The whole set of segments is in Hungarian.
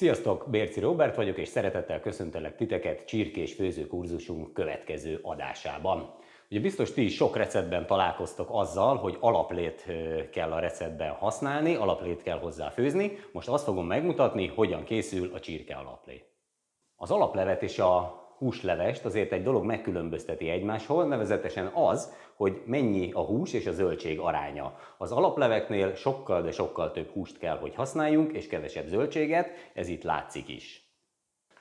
Sziasztok, Bérci Robert vagyok, és szeretettel köszöntelek titeket csirkés főzőkurzusunk következő adásában. Ugye biztos ti is sok receptben találkoztok azzal, hogy alaplét kell a receptben használni, alaplét kell hozzá főzni. Most azt fogom megmutatni, hogyan készül a csirke alaplé. Az alaplevet és a húslevest, azért egy dolog megkülönbözteti egymáshol, nevezetesen az, hogy mennyi a hús és a zöldség aránya. Az alapleveknél sokkal, de sokkal több húst kell, hogy használjunk, és kevesebb zöldséget, ez itt látszik is.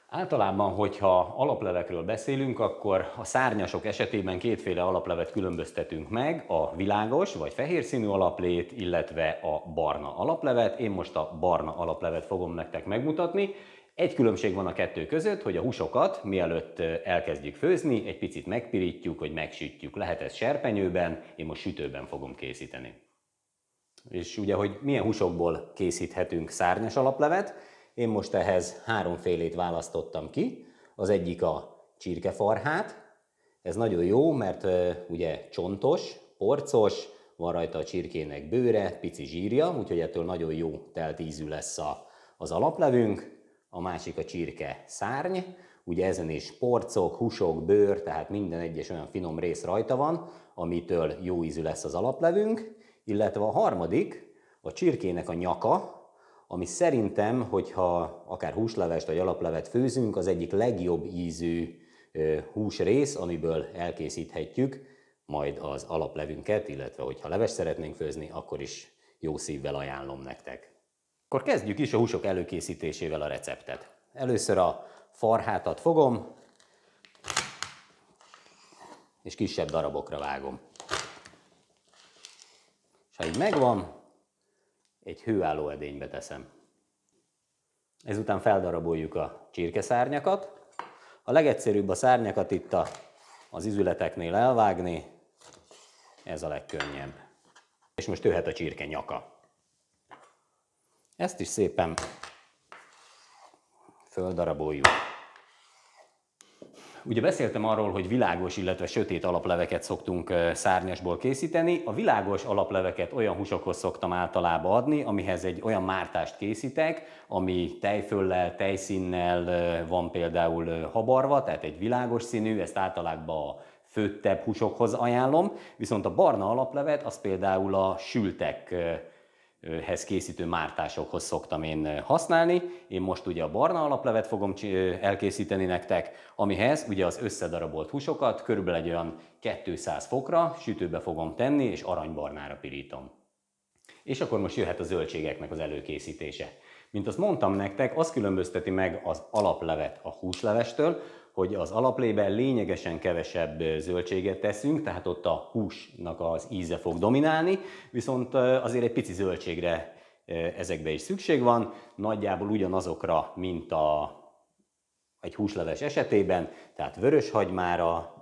Általában, hogyha alaplevekről beszélünk, akkor a szárnyasok esetében kétféle alaplevet különböztetünk meg, a világos vagy fehér színű alaplét, illetve a barna alaplevet. Én most a barna alaplevet fogom nektek megmutatni, egy különbség van a kettő között, hogy a húsokat mielőtt elkezdjük főzni, egy picit megpirítjuk, hogy megsütjük. Lehet ez serpenyőben, én most sütőben fogom készíteni. És ugye, hogy milyen húsokból készíthetünk szárnyas alaplevet, én most ehhez félét választottam ki. Az egyik a csirkefarhát, ez nagyon jó, mert ugye csontos, porcos, van rajta a csirkének bőre, pici zsírja, úgyhogy ettől nagyon jó telt ízű lesz a, az alaplevünk a másik a csirke szárny, ugye ezen is porcok, húsok, bőr, tehát minden egyes olyan finom rész rajta van, amitől jó ízű lesz az alaplevünk, illetve a harmadik, a csirkének a nyaka, ami szerintem, hogyha akár húslevest vagy alaplevet főzünk, az egyik legjobb ízű húsrész, amiből elkészíthetjük majd az alaplevünket, illetve hogyha leves szeretnénk főzni, akkor is jó szívvel ajánlom nektek. Akkor kezdjük is a húsok előkészítésével a receptet. Először a farhátat fogom, és kisebb darabokra vágom. És ha így megvan, egy hőálló edénybe teszem. Ezután feldaraboljuk a csirkeszárnyakat. A legegyszerűbb a szárnyakat itt a, az izületeknél elvágni, ez a legkönnyebb. És most jöhet a csirke nyaka. Ezt is szépen földaraboljuk. Ugye beszéltem arról, hogy világos, illetve sötét alapleveket szoktunk szárnyasból készíteni. A világos alapleveket olyan húsokhoz szoktam általában adni, amihez egy olyan mártást készítek, ami tejföllel, tejszínnel van például habarva, tehát egy világos színű, ezt általában a főttebb húsokhoz ajánlom. Viszont a barna alaplevet, az például a sültek hez készítő mártásokhoz szoktam én használni. Én most ugye a barna alaplevet fogom elkészíteni nektek, amihez ugye az összedarabolt húsokat körülbelül egy olyan 200 fokra sütőbe fogom tenni, és aranybarnára pirítom. És akkor most jöhet a zöldségeknek az előkészítése. Mint azt mondtam nektek, az különbözteti meg az alaplevet a húslevestől, hogy az alaplében lényegesen kevesebb zöldséget teszünk, tehát ott a húsnak az íze fog dominálni, viszont azért egy pici zöldségre ezekbe is szükség van, nagyjából ugyanazokra, mint a, egy húsleves esetében, tehát vöröshagymára,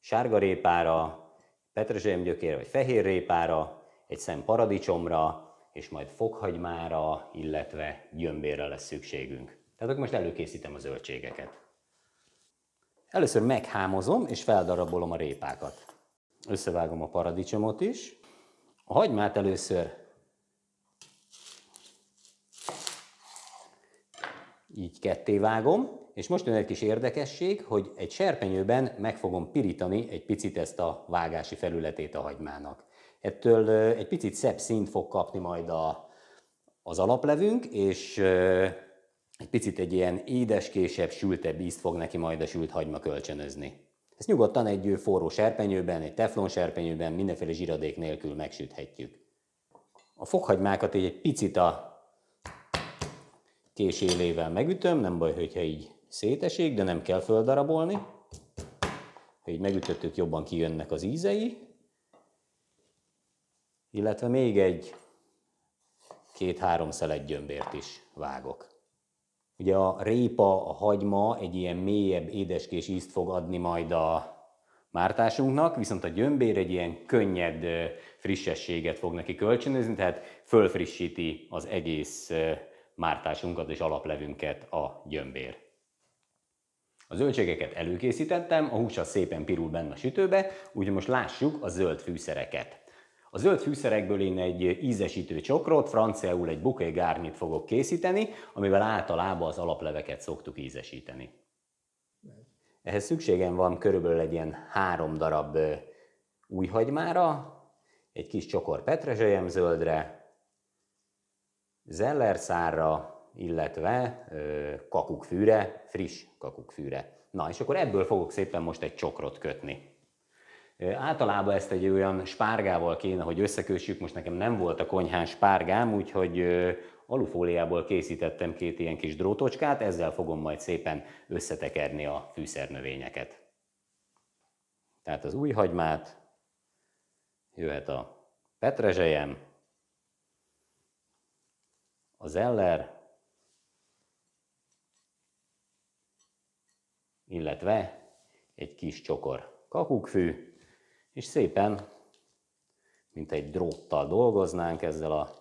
sárgarépára, petrezselyemgyökére vagy fehérrépára, egy szem paradicsomra, és majd fokhagymára, illetve gyömbérre lesz szükségünk. Tehát akkor most előkészítem a zöldségeket. Először meghámozom és feldarabolom a répákat. Összevágom a paradicsomot is. A hagymát először így ketté vágom, és most jön egy kis érdekesség, hogy egy serpenyőben meg fogom pirítani egy picit ezt a vágási felületét a hagymának. Ettől egy picit szebb színt fog kapni majd a, az alaplevünk, és egy picit egy ilyen édeskésebb, sültebb ízt fog neki majd a sült hagyma kölcsönözni. Ezt nyugodtan egy forró serpenyőben, egy teflon serpenyőben, mindenféle zsiradék nélkül megsüthetjük. A fokhagymákat egy picit a késélével megütöm, nem baj, hogyha így szétesik, de nem kell földarabolni. Ha így megütöttük, jobban kijönnek az ízei. Illetve még egy két-három szelet gyömbért is vágok. Ugye a répa, a hagyma egy ilyen mélyebb édeskés ízt fog adni majd a mártásunknak, viszont a gyömbér egy ilyen könnyed frissességet fog neki kölcsönözni, tehát fölfrissíti az egész mártásunkat és alaplevünket a gyömbér. A zöldségeket előkészítettem, a húsa szépen pirul benne a sütőbe, úgyhogy most lássuk a zöld fűszereket. A zöld fűszerekből én egy ízesítő csokrot, franciául egy bouquet gárnit fogok készíteni, amivel általában az alapleveket szoktuk ízesíteni. Ehhez szükségem van körülbelül egy ilyen három darab új hagymára, egy kis csokor petrezselyem zöldre, zellerszárra, illetve kakukkfűre, friss kakukkfűre. Na, és akkor ebből fogok szépen most egy csokrot kötni. Általában ezt egy olyan spárgával kéne, hogy összekössük, most nekem nem volt a konyhán spárgám, úgyhogy alufóliából készítettem két ilyen kis drótocskát, ezzel fogom majd szépen összetekerni a fűszernövényeket. Tehát az új hagymát, jöhet a petrezselyem, az eller, illetve egy kis csokor kakukkfű, és szépen, mint egy dróttal dolgoznánk, ezzel a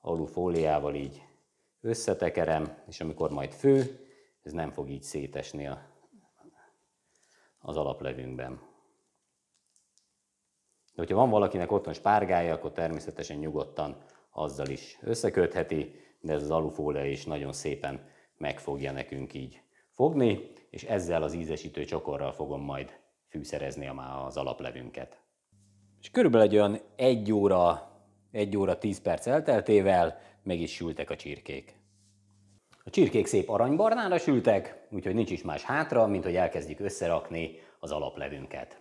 alufóliával így összetekerem, és amikor majd fő, ez nem fog így szétesni a, az alaplevünkben. De hogyha van valakinek otthon spárgája, akkor természetesen nyugodtan azzal is összekötheti, de ez az alufólia is nagyon szépen meg fogja nekünk így fogni, és ezzel az ízesítő csokorral fogom majd a már az alaplevünket. És körülbelül egy olyan 1 óra, 1 óra 10 perc elteltével meg is sültek a csirkék. A csirkék szép aranybarnára sültek, úgyhogy nincs is más hátra, mint hogy elkezdjük összerakni az alaplevünket.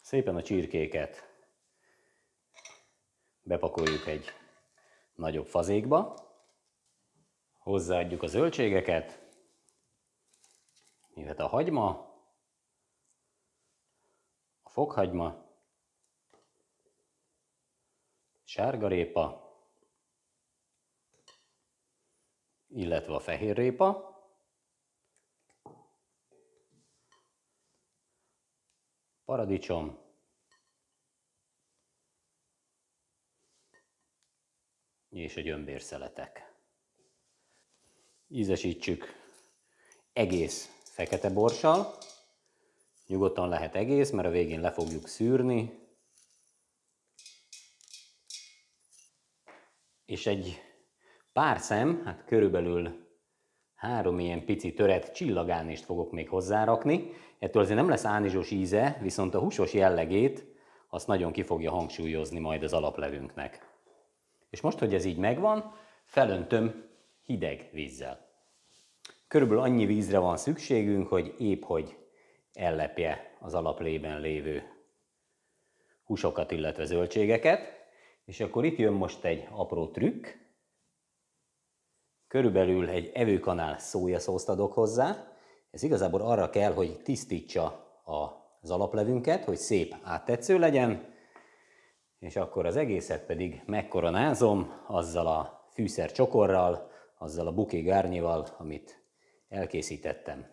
Szépen a csirkéket bepakoljuk egy nagyobb fazékba, hozzáadjuk a zöldségeket, Jöhet a hagyma, a fokhagyma, sárgarépa, illetve a fehérrépa, paradicsom, és a gyömbérszeletek. Ízesítsük egész fekete borssal. Nyugodtan lehet egész, mert a végén le fogjuk szűrni. És egy pár szem, hát körülbelül három ilyen pici töret csillagánést fogok még hozzárakni. Ettől azért nem lesz ánizsos íze, viszont a húsos jellegét azt nagyon ki fogja hangsúlyozni majd az alaplevünknek. És most, hogy ez így megvan, felöntöm hideg vízzel. Körülbelül annyi vízre van szükségünk, hogy épp hogy ellepje az alaplében lévő húsokat, illetve zöldségeket. És akkor itt jön most egy apró trükk. Körülbelül egy evőkanál szójaszózt adok hozzá. Ez igazából arra kell, hogy tisztítsa az alaplevünket, hogy szép áttetsző legyen, és akkor az egészet pedig megkoronázom azzal a fűszercsokorral, azzal a buké gárnyival, amit elkészítettem.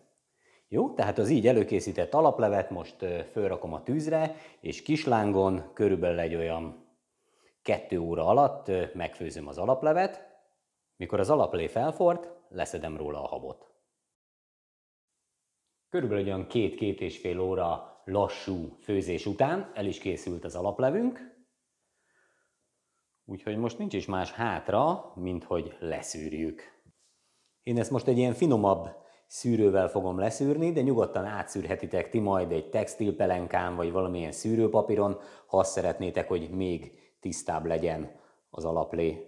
Jó, tehát az így előkészített alaplevet most fölrakom a tűzre, és kislángon körülbelül egy olyan kettő óra alatt megfőzöm az alaplevet. Mikor az alaplé felfort, leszedem róla a habot. Körülbelül olyan két-két és fél óra lassú főzés után el is készült az alaplevünk, úgyhogy most nincs is más hátra, mint hogy leszűrjük. Én ezt most egy ilyen finomabb szűrővel fogom leszűrni, de nyugodtan átszűrhetitek ti majd egy textilpelenkán vagy valamilyen szűrőpapíron, ha azt szeretnétek, hogy még tisztább legyen az alaplé.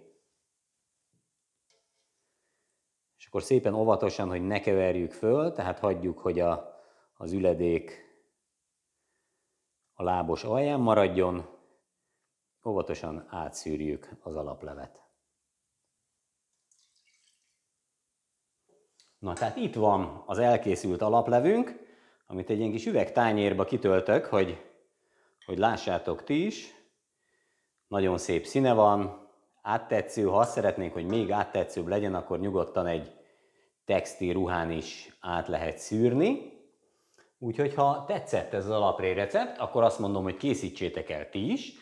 És akkor szépen óvatosan, hogy ne keverjük föl, tehát hagyjuk, hogy a, az üledék a lábos alján maradjon, óvatosan átszűrjük az alaplevet. Na, tehát itt van az elkészült alaplevünk, amit egy ilyen kis üvegtányérba kitöltök, hogy, hogy lássátok ti is. Nagyon szép színe van, áttetsző, ha azt szeretnénk, hogy még áttetszőbb legyen, akkor nyugodtan egy textil ruhán is át lehet szűrni. Úgyhogy ha tetszett ez az alapré recept, akkor azt mondom, hogy készítsétek el ti is,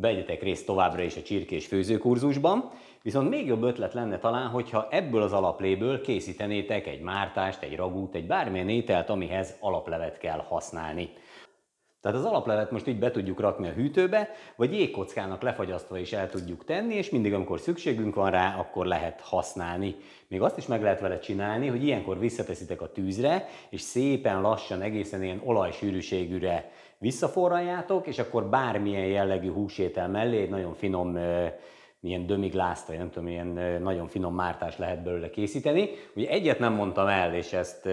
vegyetek részt továbbra is a csirkés főzőkurzusban, viszont még jobb ötlet lenne talán, hogyha ebből az alapléből készítenétek egy mártást, egy ragút, egy bármilyen ételt, amihez alaplevet kell használni. Tehát az alaplevet most így be tudjuk rakni a hűtőbe, vagy jégkockának lefagyasztva is el tudjuk tenni, és mindig, amikor szükségünk van rá, akkor lehet használni. Még azt is meg lehet vele csinálni, hogy ilyenkor visszateszitek a tűzre, és szépen lassan egészen ilyen olajsűrűségűre visszaforraljátok, és akkor bármilyen jellegű húsétel mellé egy nagyon finom ilyen dömiglázt, vagy nem tudom, ilyen nagyon finom mártás lehet belőle készíteni. Ugye egyet nem mondtam el, és ezt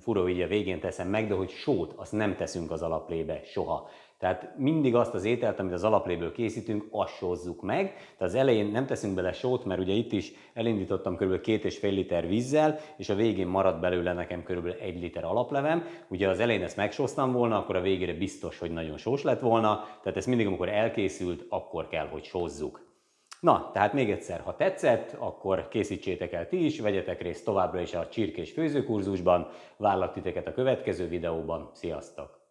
fura így a végén teszem meg, de hogy sót azt nem teszünk az alaplébe soha. Tehát mindig azt az ételt, amit az alapléből készítünk, assózzuk meg. Tehát az elején nem teszünk bele sót, mert ugye itt is elindítottam kb. 2,5 fél liter vízzel, és a végén maradt belőle nekem kb. egy liter alaplevem. Ugye az elején ezt megsóztam volna, akkor a végére biztos, hogy nagyon sós lett volna. Tehát ezt mindig, amikor elkészült, akkor kell, hogy sózzuk. Na, tehát még egyszer, ha tetszett, akkor készítsétek el ti is, vegyetek részt továbbra is a csirkés főzőkurzusban, várlak titeket a következő videóban. Sziasztok!